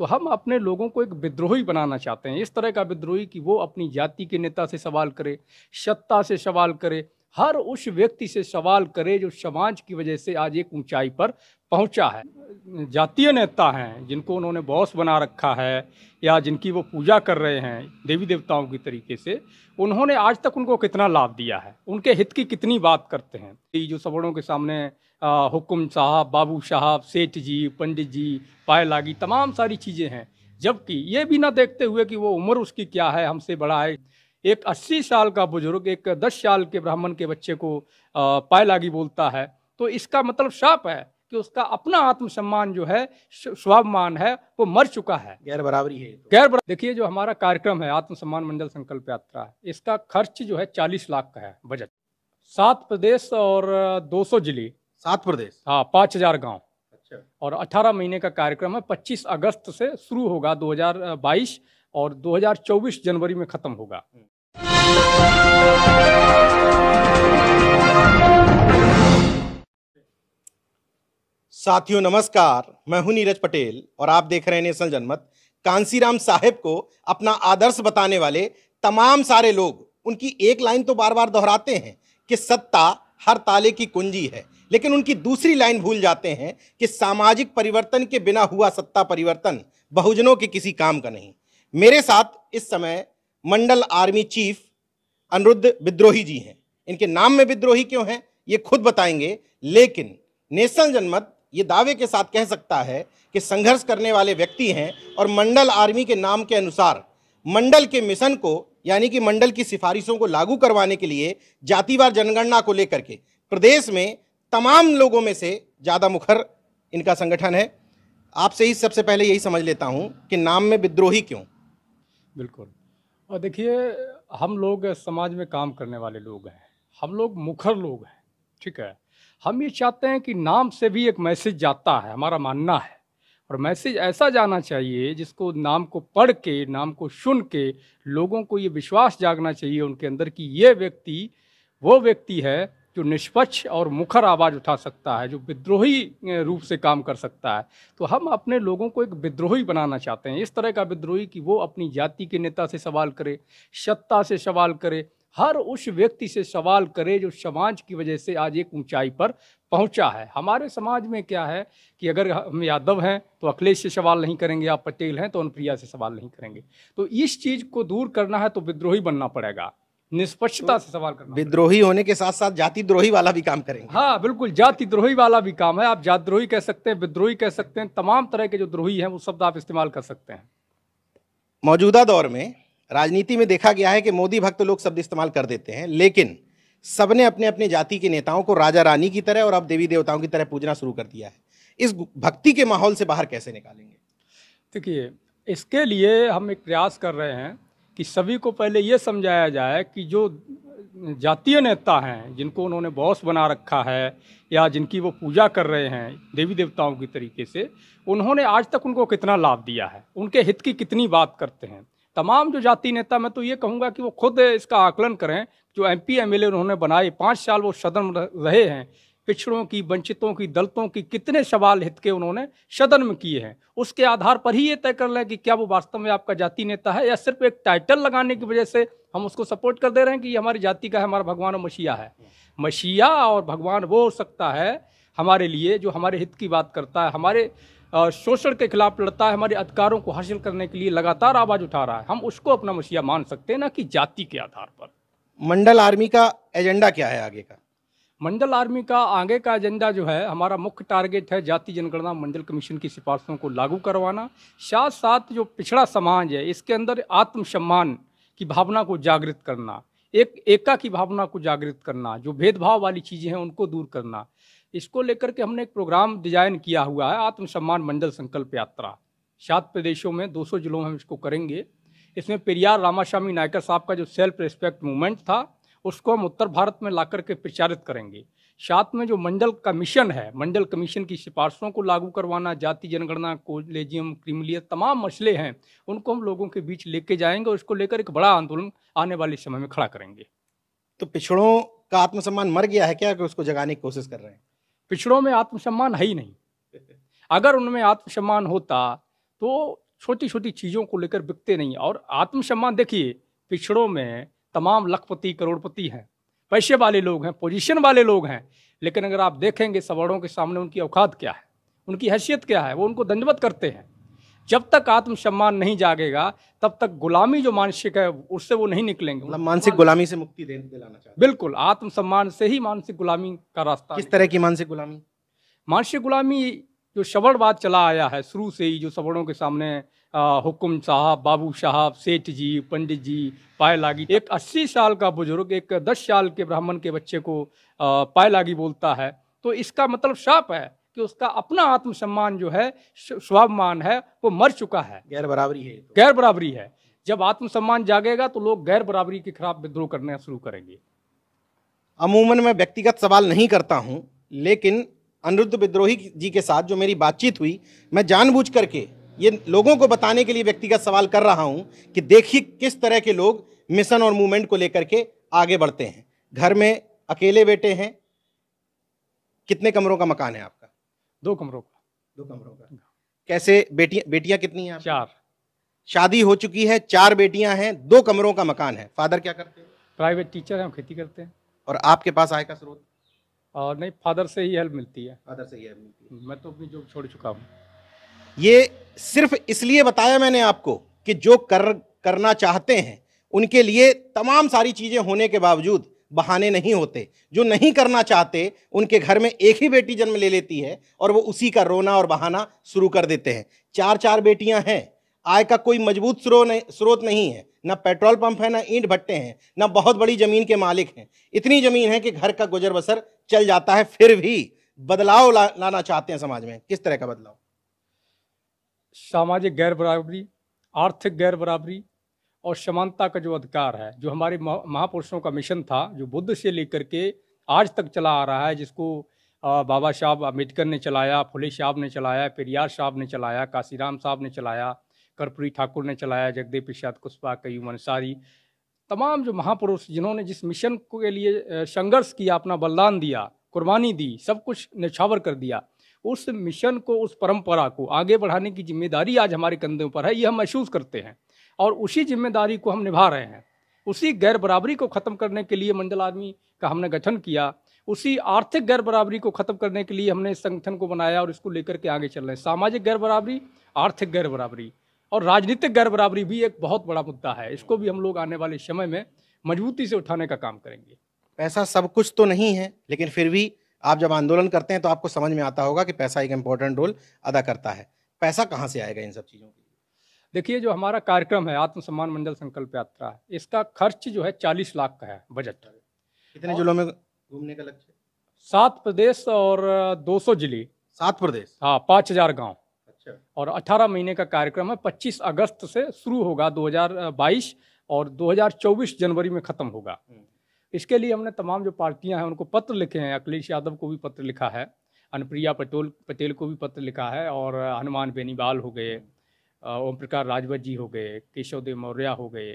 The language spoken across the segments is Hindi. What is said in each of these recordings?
तो हम अपने लोगों को एक विद्रोही बनाना चाहते हैं इस तरह का विद्रोही कि वो अपनी जाति के नेता से सवाल करे सत्ता से सवाल करे हर उस व्यक्ति से सवाल करे जो समाज की वजह से आज एक ऊंचाई पर पहुंचा है जातीय नेता हैं जिनको उन्होंने बॉस बना रखा है या जिनकी वो पूजा कर रहे हैं देवी देवताओं की तरीके से उन्होंने आज तक उनको कितना लाभ दिया है उनके हित की कितनी बात करते हैं जो सवर्णों के सामने हुकुम साहब बाबू साहब सेठ जी पंडित जी पायलागी तमाम सारी चीज़ें हैं जबकि ये भी ना देखते हुए कि वो उम्र उसकी क्या है हमसे बड़ा है एक अस्सी साल का बुजुर्ग एक दस साल के ब्राह्मण के बच्चे को पायलागी बोलता है तो इसका मतलब साफ है कि उसका अपना आत्मसम्मान जो है स्वाभिमान है वो मर चुका है गैर बराबरी है तो। गैर बराबर देखिए जो हमारा कार्यक्रम है आत्मसम्मान मंडल संकल्प यात्रा है इसका खर्च जो है चालीस लाख का है बजट सात प्रदेश और दो सौ जिले सात प्रदेश हाँ पाँच हजार गाँव अच्छा और अठारह महीने का कार्यक्रम है पच्चीस अगस्त से शुरू होगा दो हजार बाईस और दो हजार चौबीस जनवरी में खत्म होगा साथियों नमस्कार मैं हूं नीरज पटेल और आप देख रहे हैं नेशनल जनमत कांसीराम साहेब को अपना आदर्श बताने वाले तमाम सारे लोग उनकी एक लाइन तो बार बार दोहराते हैं कि सत्ता हर ताले की कुंजी है लेकिन उनकी दूसरी लाइन भूल जाते हैं कि सामाजिक परिवर्तन के बिना हुआ सत्ता परिवर्तन बहुजनों के किसी काम का नहीं मेरे साथ इस समय मंडल आर्मी चीफ अनिरुद्ध विद्रोही जी हैं इनके नाम में विद्रोही क्यों हैं ये खुद बताएंगे लेकिन नेशनल जनमत ये दावे के साथ कह सकता है कि संघर्ष करने वाले व्यक्ति हैं और मंडल आर्मी के नाम के अनुसार मंडल के मिशन को यानी कि मंडल की सिफारिशों को लागू करवाने के लिए जातिवार जनगणना को लेकर के प्रदेश में तमाम लोगों में से ज़्यादा मुखर इनका संगठन है आपसे ही सबसे पहले यही समझ लेता हूँ कि नाम में विद्रोही क्यों बिल्कुल और देखिए हम लोग समाज में काम करने वाले लोग हैं हम लोग मुखर लोग हैं ठीक है हम ये चाहते हैं कि नाम से भी एक मैसेज जाता है हमारा मानना है और मैसेज ऐसा जाना चाहिए जिसको नाम को पढ़ के नाम को सुन के लोगों को ये विश्वास जागना चाहिए उनके अंदर कि ये व्यक्ति वो व्यक्ति है जो निष्पक्ष और मुखर आवाज़ उठा सकता है जो विद्रोही रूप से काम कर सकता है तो हम अपने लोगों को एक विद्रोही बनाना चाहते हैं इस तरह का विद्रोही कि वो अपनी जाति के नेता से सवाल करे सत्ता से सवाल करे हर उस व्यक्ति से सवाल करे जो समाज की वजह से आज एक ऊंचाई पर पहुंचा है हमारे समाज में क्या है कि अगर हम यादव हैं तो अखिलेश से सवाल नहीं करेंगे आप पटेल हैं तो अनुप्रिया से सवाल नहीं करेंगे तो इस चीज़ को दूर करना है तो विद्रोही बनना पड़ेगा निष्पक्षता तो से सवाल करना विद्रोही होने के साथ साथ जाति द्रोही वाला भी काम करेंगे हाँ बिल्कुल जाति द्रोही वाला भी काम है आप जात द्रोही कह सकते हैं विद्रोही कह सकते हैं तमाम तरह के जो द्रोही हैं वो शब्द आप इस्तेमाल कर सकते हैं मौजूदा दौर में राजनीति में देखा गया है कि मोदी भक्त लोग शब्द इस्तेमाल कर देते हैं लेकिन सबने अपने अपने जाति के नेताओं को राजा रानी की तरह और अब देवी देवताओं की तरह पूजना शुरू कर दिया है इस भक्ति के माहौल से बाहर कैसे निकालेंगे देखिए इसके लिए हम एक प्रयास कर रहे हैं कि सभी को पहले ये समझाया जाए कि जो जातीय नेता हैं जिनको उन्होंने बॉस बना रखा है या जिनकी वो पूजा कर रहे हैं देवी देवताओं की तरीके से उन्होंने आज तक उनको कितना लाभ दिया है उनके हित की कितनी बात करते हैं तमाम जो जाति नेता मैं तो ये कहूँगा कि वो खुद इसका आकलन करें जो एम पी एम उन्होंने बनाए पाँच साल वो सदन रहे हैं पिछड़ों की वंचितों की दलितों की कितने सवाल हित के उन्होंने सदन में किए हैं उसके आधार पर ही ये तय कर लें कि क्या वो वास्तव में आपका जाति नेता है या सिर्फ एक टाइटल लगाने की वजह से हम उसको सपोर्ट कर दे रहे हैं कि ये हमारी जाति का है हमारा भगवान और मसीहा है मसीहा और भगवान वो हो सकता है हमारे लिए जो हमारे हित की बात करता है हमारे शोषण के खिलाफ लड़ता है हमारे अधिकारों को हासिल करने के लिए लगातार आवाज़ उठा रहा है हम उसको अपना मुशिया मान सकते हैं ना कि जाति के आधार पर मंडल आर्मी का एजेंडा क्या है आगे का मंडल आर्मी का आगे का एजेंडा जो है हमारा मुख्य टारगेट है जाति जनगणना मंडल कमीशन की सिफारिशों को लागू करवाना साथ साथ जो पिछड़ा समाज है इसके अंदर आत्मसम्मान की भावना को जागृत करना एक एका की भावना को जागृत करना जो भेदभाव वाली चीज़ें हैं उनको दूर करना इसको लेकर के हमने एक प्रोग्राम डिजाइन किया हुआ है आत्मसम्मान मंडल संकल्प यात्रा सात प्रदेशों में 200 जिलों में हम इसको करेंगे इसमें पेरियार रामास्वामी नायकर साहब का जो सेल्फ रिस्पेक्ट मूवमेंट था उसको हम उत्तर भारत में ला करके प्रचारित करेंगे साथ में जो मंडल कमीशन है मंडल कमीशन की सिफारिशों को लागू करवाना जाति जनगणना कोलेजियम क्रिमिलियत तमाम मसले हैं उनको हम लोगों के बीच लेके जाएंगे और इसको लेकर एक बड़ा आंदोलन आने वाले समय में खड़ा करेंगे तो पिछड़ों का आत्मसम्मान मर गया है क्या कि उसको जगाने की कोशिश कर रहे हैं पिछड़ों में आत्मसम्मान है ही नहीं अगर उनमें आत्मसम्मान होता तो छोटी छोटी चीज़ों को लेकर बिकते नहीं और आत्मसम्मान देखिए पिछड़ों में तमाम लखपति करोड़पति हैं पैसे वाले लोग हैं पोजीशन वाले लोग हैं लेकिन अगर आप देखेंगे सवर्णों के सामने उनकी औकात क्या है उनकी हैसियत क्या है वो उनको दंडवत करते हैं जब तक आत्मसम्मान नहीं जागेगा तब तक गुलामी जो मानसिक है उससे वो नहीं निकलेंगे मतलब मानसिक गुलामी से मुक्ति दे, दिलाना चाहते बिल्कुल आत्मसम्मान से ही मानसिक गुलामी का रास्ता किस तरह की मानसिक गुलामी मानसिक गुलामी जो शबरवाद चला आया है शुरू से ही जो सवर्णों के सामने हुक्म साहब बाबू साहब सेठ जी पंडित जी पाए लागी एक अस्सी साल का बुजुर्ग एक दस साल के ब्राह्मण के बच्चे को पाए लागी बोलता है तो इसका मतलब साफ है कि उसका अपना आत्मसम्मान जो है स्वाभिमान है वो मर चुका है गैर बराबरी है तो। गैर बराबरी है जब आत्मसम्मान जागेगा तो लोग गैर बराबरी के खिलाफ विद्रोह करना शुरू करेंगे अमूमन मैं व्यक्तिगत सवाल नहीं करता हूं लेकिन अनिरुद्ध विद्रोही जी के साथ जो मेरी बातचीत हुई मैं जानबूझ करके ये लोगों को बताने के लिए व्यक्तिगत सवाल कर रहा हूँ कि देखिए किस तरह के लोग मिशन और मूवमेंट को लेकर के आगे बढ़ते हैं घर में अकेले बेटे हैं कितने कमरों का मकान है आप दो कमरों का दो कमरों का हाँ। कैसे बेटिया बेटियां कितनी हैं चार शादी हो चुकी है चार बेटियां हैं दो कमरों का मकान है फादर क्या करते हैं प्राइवेट टीचर हैं हम खेती करते हैं और आपके पास आय का स्रोत और नहीं फादर से ही हेल्प मिलती है फादर से ही हेल्प मिलती है मैं तो अपनी जॉब छोड़ चुका हूँ ये सिर्फ इसलिए बताया मैंने आपको कि जो कर करना चाहते हैं उनके लिए तमाम सारी चीज़ें होने के बावजूद बहाने नहीं होते जो नहीं करना चाहते उनके घर में एक ही बेटी जन्म ले लेती है और वो उसी का रोना और बहाना शुरू कर देते हैं चार चार बेटियां हैं आय का कोई मजबूत स्रोत नहीं है ना पेट्रोल पंप है ना ईंट भट्टे हैं ना बहुत बड़ी ज़मीन के मालिक हैं इतनी ज़मीन है कि घर का गुजर बसर चल जाता है फिर भी बदलाव ला, लाना चाहते हैं समाज में किस तरह का बदलाव सामाजिक गैर बराबरी आर्थिक गैर बराबरी और समानता का जो अधिकार है जो हमारे महापुरुषों का मिशन था जो बुद्ध से लेकर के आज तक चला आ रहा है जिसको बाबा साहब अम्बेडकर ने चलाया फुले साहब ने चलाया पेरियार साहब ने चलाया काशीराम साहब ने चलाया कर्पूरी ठाकुर ने चलाया जगदेव प्रसाद कुशवा कयूम अंसारी तमाम जो महापुरुष जिन्होंने जिस मिशन के लिए संघर्ष किया अपना बलिदान दिया कुर्बानी दी सब कुछ निछावर कर दिया उस मिशन को उस परंपरा को आगे बढ़ाने की जिम्मेदारी आज हमारे कंधों पर है ये हम महसूस करते हैं और उसी जिम्मेदारी को हम निभा रहे हैं उसी गैर बराबरी को ख़त्म करने के लिए मंडल आर्मी का हमने गठन किया उसी आर्थिक गैर बराबरी को ख़त्म करने के लिए हमने इस संगठन को बनाया और इसको लेकर के आगे चल रहे हैं सामाजिक गैर बराबरी आर्थिक गैर बराबरी और राजनीतिक गैर बराबरी भी एक बहुत बड़ा मुद्दा है इसको भी हम लोग आने वाले समय में मजबूती से उठाने का काम करेंगे पैसा सब कुछ तो नहीं है लेकिन फिर भी आप जब आंदोलन करते हैं तो आपको समझ में आता होगा कि पैसा एक इम्पोर्टेंट रोल अदा करता है पैसा कहाँ से आएगा इन सब चीज़ों की देखिए जो हमारा कार्यक्रम है आत्मसम्मान मंडल संकल्प यात्रा इसका खर्च जो है चालीस लाख का है बजट कितने जिलों में घूमने का लक्ष्य सात प्रदेश और दो सौ जिले सात प्रदेश हाँ पाँच हजार गाँव अच्छा और अठारह महीने का कार्यक्रम है पच्चीस अगस्त से शुरू होगा दो हजार बाईस और दो हजार चौबीस जनवरी में ख़त्म होगा हम्म। इसके लिए हमने तमाम जो पार्टियां हैं उनको पत्र लिखे हैं अखिलेश यादव को भी पत्र लिखा है अनुप्रिया पटोल पटेल को भी पत्र लिखा है और हनुमान बेनीवाल हो गए हम्म। ओम प्रकाश राजवत जी हो गए केशव देव मौर्य हो गए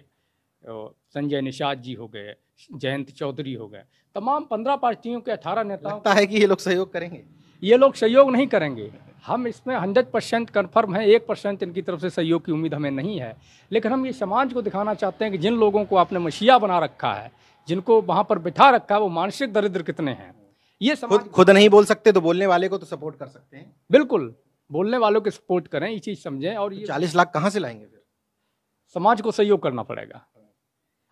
संजय निषाद जी हो गए जयंत चौधरी हो गए तमाम पंद्रह पार्टियों के अठारह नेताओं लगता है कि ये लोग सहयोग करेंगे ये लोग सहयोग नहीं करेंगे हम इसमें हंड्रेड परसेंट कन्फर्म है एक परसेंट इनकी तरफ से सहयोग की उम्मीद हमें नहीं है लेकिन हम ये समाज को दिखाना चाहते हैं कि जिन लोगों को आपने मशिया बना रखा है जिनको वहाँ पर बिठा रखा है वो मानसिक दरिद्र कितने हैं ये समाज खुद, खुद नहीं बोल सकते तो बोलने वाले को तो सपोर्ट कर सकते हैं बिल्कुल बोलने वालों के सपोर्ट करें ये चीज़ समझें और तो ये चालीस लाख कहाँ से लाएंगे फिर समाज को सहयोग करना पड़ेगा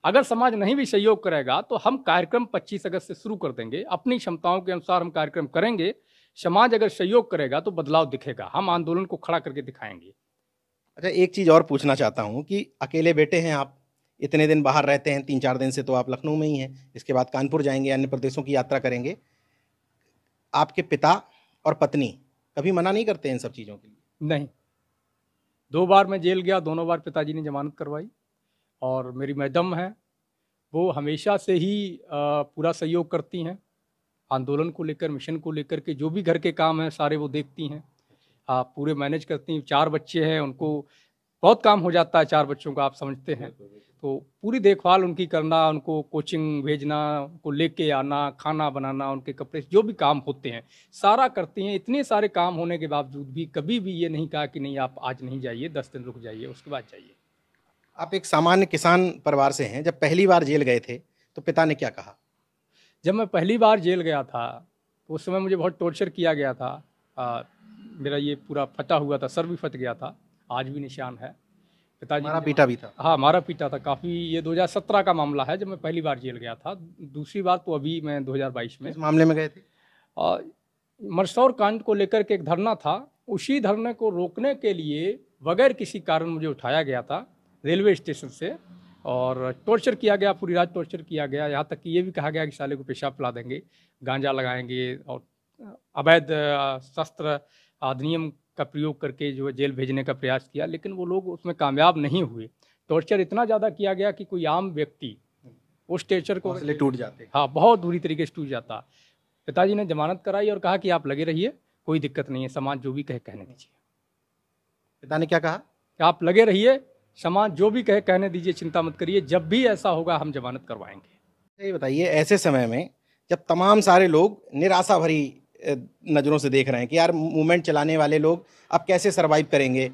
अगर समाज नहीं भी सहयोग करेगा तो हम कार्यक्रम 25 अगस्त से शुरू कर देंगे अपनी क्षमताओं के अनुसार हम कार्यक्रम करेंगे समाज अगर सहयोग करेगा तो बदलाव दिखेगा हम आंदोलन को खड़ा करके दिखाएंगे अच्छा एक चीज़ और पूछना चाहता हूँ कि अकेले बेटे हैं आप इतने दिन बाहर रहते हैं तीन चार दिन से तो आप लखनऊ में ही हैं इसके बाद कानपुर जाएंगे अन्य प्रदेशों की यात्रा करेंगे आपके पिता और पत्नी कभी मना नहीं करते इन सब चीज़ों के लिए नहीं दो बार मैं जेल गया दोनों बार पिताजी ने जमानत करवाई और मेरी मैडम हैं वो हमेशा से ही पूरा सहयोग करती हैं आंदोलन को लेकर मिशन को लेकर के जो भी घर के काम हैं सारे वो देखती हैं आप पूरे मैनेज करती हैं चार बच्चे हैं उनको बहुत काम हो जाता है चार बच्चों का आप समझते हैं तो पूरी देखभाल उनकी करना उनको कोचिंग भेजना उनको लेके आना खाना बनाना उनके कपड़े जो भी काम होते हैं सारा करती हैं इतने सारे काम होने के बावजूद भी कभी भी ये नहीं कहा कि नहीं आप आज नहीं जाइए दस दिन रुक जाइए उसके बाद जाइए आप एक सामान्य किसान परिवार से हैं जब पहली बार जेल गए थे तो पिता ने क्या कहा जब मैं पहली बार जेल गया था तो उस समय मुझे बहुत टॉर्चर किया गया था आ, मेरा ये पूरा फटा हुआ था सर भी फट गया था आज भी निशान है पिताजी मारा पीटा भी था हाँ मारा पीटा था काफ़ी ये 2017 का मामला है जब मैं पहली बार जेल गया था दूसरी बार तो अभी मैं 2022 में इस मामले में गए थे मरसौर कांड को लेकर के एक धरना था उसी धरने को रोकने के लिए बगैर किसी कारण मुझे उठाया गया था रेलवे स्टेशन से और टॉर्चर किया गया पूरी रात टॉर्चर किया गया यहाँ तक कि ये भी कहा गया कि साले को पेशाब पिला देंगे गांजा लगाएंगे और अवैध शस्त्र अधिनियम का प्रयोग करके जो है जेल भेजने का प्रयास किया लेकिन वो लोग उसमें कामयाब नहीं हुए टॉर्चर इतना ज़्यादा किया गया कि कोई आम व्यक्ति उस टॉर्चर को टूट जाते हाँ बहुत बुरी तरीके से टूट जाता पिताजी ने जमानत कराई और कहा कि आप लगे रहिए कोई दिक्कत नहीं है समाज जो भी कहे कहने दीजिए पिता ने क्या कहा आप लगे रहिए समाज जो भी कहे कहने दीजिए चिंता मत करिए जब भी ऐसा होगा हम जमानत करवाएंगे ये बताइए ऐसे समय में जब तमाम सारे लोग निराशा भरी नज़रों से देख रहे हैं कि यार मूवमेंट चलाने वाले लोग अब कैसे सर्वाइव करेंगे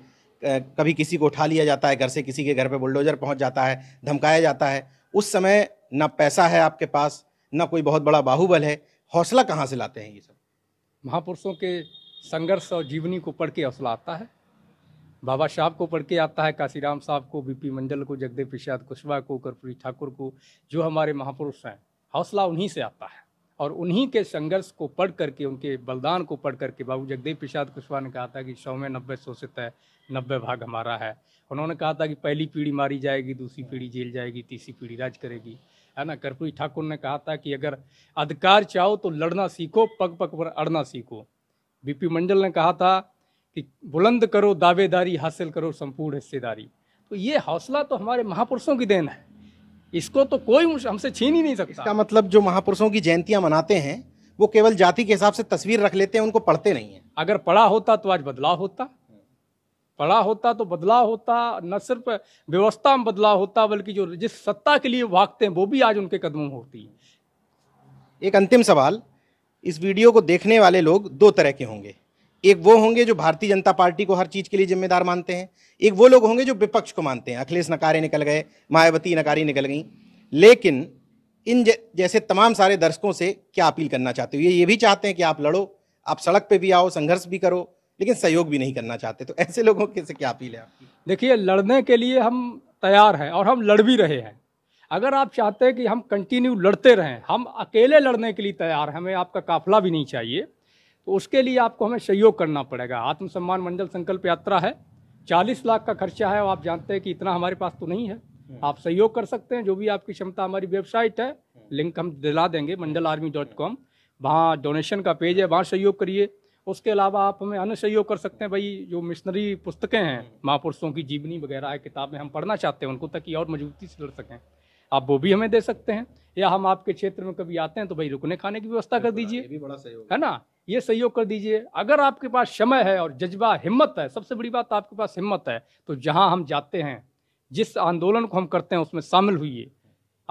कभी किसी को उठा लिया जाता है घर से किसी के घर पे बुलडोजर पहुंच जाता है धमकाया जाता है उस समय ना पैसा है आपके पास ना कोई बहुत बड़ा बाहुबल है हौसला कहाँ से लाते हैं ये सब महापुरुषों के संघर्ष और जीवनी को पढ़ के हौसला आता है बाबा साहब को पढ़ के आता है काशीराम साहब को बीपी मंडल को जगदेव प्रसाद कुशवाहा को कर्पूरी ठाकुर को जो हमारे महापुरुष हैं हौसला उन्हीं से आता है और उन्हीं के संघर्ष को पढ़ करके उनके बलिदान को पढ़ करके बाबू जगदेव प्रसाद कुशवाहा ने कहा था कि सौ में नब्बे शोषित है नब्बे भाग हमारा है उन्होंने कहा था कि पहली पीढ़ी मारी जाएगी दूसरी पीढ़ी जेल जाएगी तीसरी पीढ़ी राज करेगी है ना कर्पूरी ठाकुर ने कहा था कि अगर अधिकार चाहो तो लड़ना सीखो पग पग पर अड़ना सीखो बीपी मंडल ने कहा था कि बुलंद करो दावेदारी हासिल करो संपूर्ण हिस्सेदारी तो ये हौसला तो हमारे महापुरुषों की देन है इसको तो कोई हमसे छीन ही नहीं सकता इसका मतलब जो महापुरुषों की जयंतियां मनाते हैं वो केवल जाति के हिसाब से तस्वीर रख लेते हैं उनको पढ़ते नहीं है अगर पढ़ा होता तो आज बदलाव होता पढ़ा होता तो बदलाव होता न सिर्फ व्यवस्था में बदलाव होता बल्कि जो जिस सत्ता के लिए भागते हैं वो भी आज उनके कदमों में होती है एक अंतिम सवाल इस वीडियो को देखने वाले लोग दो तरह के होंगे एक वो होंगे जो भारतीय जनता पार्टी को हर चीज़ के लिए जिम्मेदार मानते हैं एक वो लोग होंगे जो विपक्ष को मानते हैं अखिलेश नकारे निकल गए मायावती नकारी निकल गई लेकिन इन जैसे तमाम सारे दर्शकों से क्या अपील करना चाहते हो ये ये भी चाहते हैं कि आप लड़ो आप सड़क पे भी आओ संघर्ष भी करो लेकिन सहयोग भी नहीं करना चाहते तो ऐसे लोगों के से क्या अपील है आपकी देखिए लड़ने के लिए हम तैयार हैं और हम लड़ भी रहे हैं अगर आप चाहते हैं कि हम कंटिन्यू लड़ते रहें हम अकेले लड़ने के लिए तैयार हैं हमें आपका काफिला भी नहीं चाहिए तो उसके लिए आपको हमें सहयोग करना पड़ेगा आत्मसम्मान मंडल संकल्प यात्रा है चालीस लाख का खर्चा है आप जानते हैं कि इतना हमारे पास तो नहीं है हम्म। आप सहयोग कर सकते हैं जो भी आपकी क्षमता हमारी वेबसाइट है हम्म। लिंक हम दिला देंगे मंडल आर्मी डॉट कॉम वहाँ डोनेशन का पेज है वहाँ सहयोग करिए उसके अलावा आप हमें अन्य सहयोग कर सकते हैं भाई जो मिशनरी पुस्तकें हैं हम्म। महापुरुषों की जीवनी वगैरह है किताबें हम पढ़ना चाहते हैं उनको ताकि और मजबूती से लड़ सकें आप वो भी हमें दे सकते हैं या हम आपके क्षेत्र में कभी आते हैं तो भाई रुकने खाने की व्यवस्था कर दीजिए है ना ये सहयोग कर दीजिए अगर आपके पास समय है और जज्बा हिम्मत है सबसे बड़ी बात आपके पास हिम्मत है तो जहाँ हम जाते हैं जिस आंदोलन को हम करते हैं उसमें शामिल हुई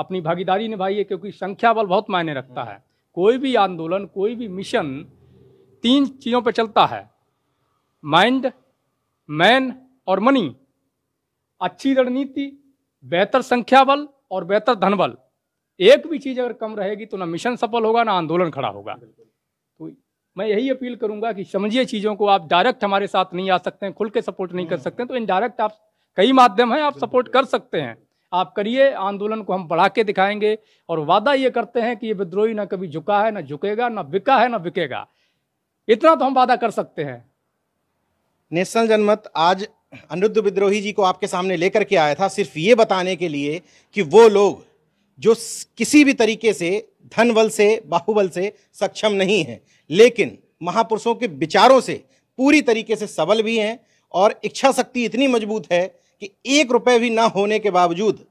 अपनी भागीदारी निभाइए क्योंकि संख्या बल बहुत मायने रखता है कोई भी आंदोलन कोई भी मिशन तीन चीज़ों पर चलता है माइंड मैन और मनी अच्छी रणनीति बेहतर संख्या बल और बेहतर धन बल एक भी चीज़ अगर कम रहेगी तो ना मिशन सफल होगा ना आंदोलन खड़ा होगा मैं यही अपील करूंगा कि समझिए चीज़ों को आप डायरेक्ट हमारे साथ नहीं आ सकते हैं खुल के सपोर्ट नहीं कर हम्म। सकते हैं तो इनडायरेक्ट आप कई माध्यम हैं आप सपोर्ट कर सकते हैं आप करिए आंदोलन को हम बढ़ा के दिखाएंगे और वादा ये करते हैं कि ये विद्रोही ना कभी झुका है ना झुकेगा ना बिका है ना बिकेगा इतना तो हम वादा कर सकते हैं नेशनल जनमत आज अनिरुद्ध विद्रोही जी को आपके सामने लेकर के आया था सिर्फ ये बताने के लिए कि वो लोग जो किसी भी तरीके से धन बल से बाहुबल से सक्षम नहीं है लेकिन महापुरुषों के विचारों से पूरी तरीके से सबल भी हैं और इच्छा शक्ति इतनी मजबूत है कि एक रुपये भी ना होने के बावजूद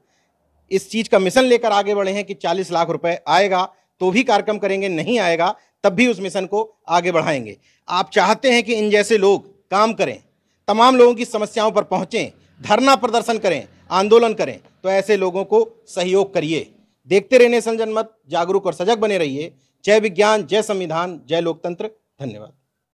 इस चीज़ का मिशन लेकर आगे बढ़े हैं कि 40 लाख रुपए आएगा तो भी कार्यक्रम करेंगे नहीं आएगा तब भी उस मिशन को आगे बढ़ाएंगे आप चाहते हैं कि इन जैसे लोग काम करें तमाम लोगों की समस्याओं पर पहुँचें धरना प्रदर्शन करें आंदोलन करें तो ऐसे लोगों को सहयोग करिए देखते रहने मत जागरूक और सजग बने रहिए जय विज्ञान जय संविधान जय लोकतंत्र धन्यवाद